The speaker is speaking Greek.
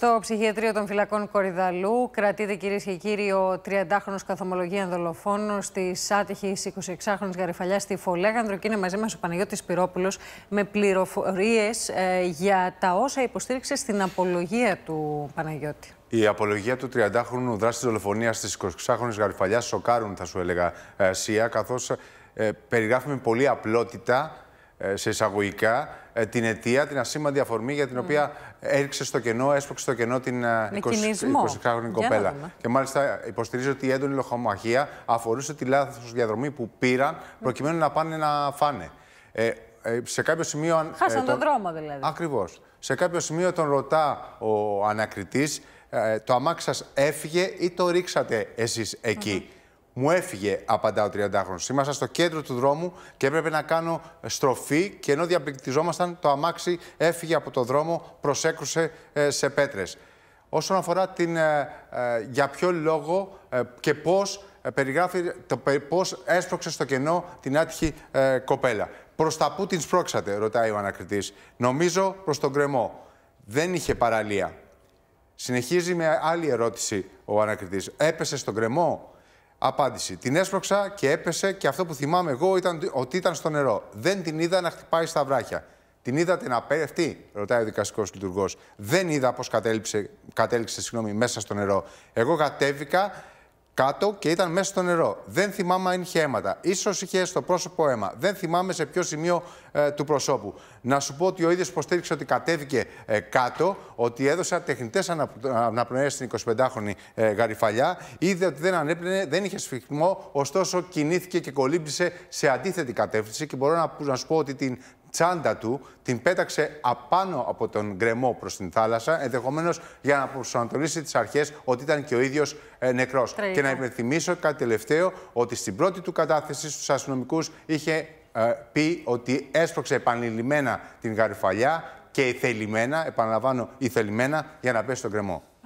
Στο ψυχιατρίο των φυλακών Κορυδαλού κρατείται κυρίες και κύριοι ο 30χρονο καθομολογία δολοφόνο της άτυχης 26χρονη γαριφαλιά στη Φολέγανδρο και είναι μαζί μας ο Παναγιώτης Πυρόπουλος με πληροφορίες ε, για τα όσα υποστήριξε στην απολογία του Παναγιώτη. Η απολογία του 30χρονου δράσης της δολοφονίας της 26χρονη γαριφαλιά σοκάρουν, θα σου έλεγα, ε, Σία, καθώς ε, με πολλή απλότητα ε, σε εισαγωγικά, ε, την αιτία, την ασήμαντη αφορμή για την ναι. οποία έριξε στο κενό, έσπρωξε στο κενό την 20χρονη ε, κοπέλα. Και μάλιστα υποστηρίζει ότι η έντονη λοχομαχία αφορούσε τη λάθος διαδρομή που πήραν ναι. προκειμένου να πάνε να φάνε. Ε, σε κάποιο σημείο. Χάσαν τον... δρόμο δηλαδή. Ακριβώς. Σε κάποιο σημείο τον ρωτά ο ανακριτής το αμάξι έφυγε ή το ρίξατε εσείς εκεί μου έφυγε, απαντά ο 30χρονο. Ήμασταν στο κέντρο του δρόμου και έπρεπε να κάνω στροφή και ενώ διαπληκτιζόμασταν, το αμάξι έφυγε από το δρόμο, προσέκρουσε ε, σε πέτρες. Όσον αφορά την, ε, ε, για ποιο λόγο και πώς περιγράφει το πώς έσπρωξε στο κενό την άτυχη κοπέλα. Προς τα πού την σπρώξατε, ρωτάει ο ανακριτής. Νομίζω προς τον κρεμό. Δεν είχε παραλία. Συνεχίζει με άλλη ερώτηση ο ανακριτής. Έπεσε στον κρεμό. Απάντηση. Την έσπρωξα και έπεσε και αυτό που θυμάμαι εγώ ήταν ότι ήταν στο νερό. Δεν την είδα να χτυπάει στα βράχια. Την είδατε να πέφτει, ρωτάει ο δικαστικός λειτουργός. Δεν είδα πώς κατέληξε, κατέληξε συγγνώμη, μέσα στο νερό. Εγώ κατέβηκα, κάτω και ήταν μέσα στο νερό. Δεν θυμάμαι αν είχε αίματα. Ίσως είχε στο πρόσωπο αίμα. Δεν θυμάμαι σε ποιο σημείο ε, του προσώπου. Να σου πω ότι ο ίδιος υποστήριξε ότι κατέβηκε ε, κάτω, ότι έδωσε τεχνητές αναπνοές στην 25χρονη ε, γαριφαλιά. Είδε ότι δεν ανέπνεε, δεν είχε σφιχμό, ωστόσο κινήθηκε και κολύμπησε σε αντίθετη κατεύθυνση. Και μπορώ να, να σου πω ότι την τσάντα του, την πέταξε απάνω από τον γκρεμό προς την θάλασσα, ενδεχομένως για να προσανατολίσει τις αρχές ότι ήταν και ο ίδιος ε, νεκρός. νεκρό. Και να υπενθυμίσω κάτι τελευταίο, ότι στην πρώτη του κατάθεση στους αστυνομικούς είχε ε, πει ότι έσπρωξε επανειλημμένα την γαριφαλιά και ηθελημένα, επαναλαμβάνω, ηθελημένα για να πέσει τον γκρεμό.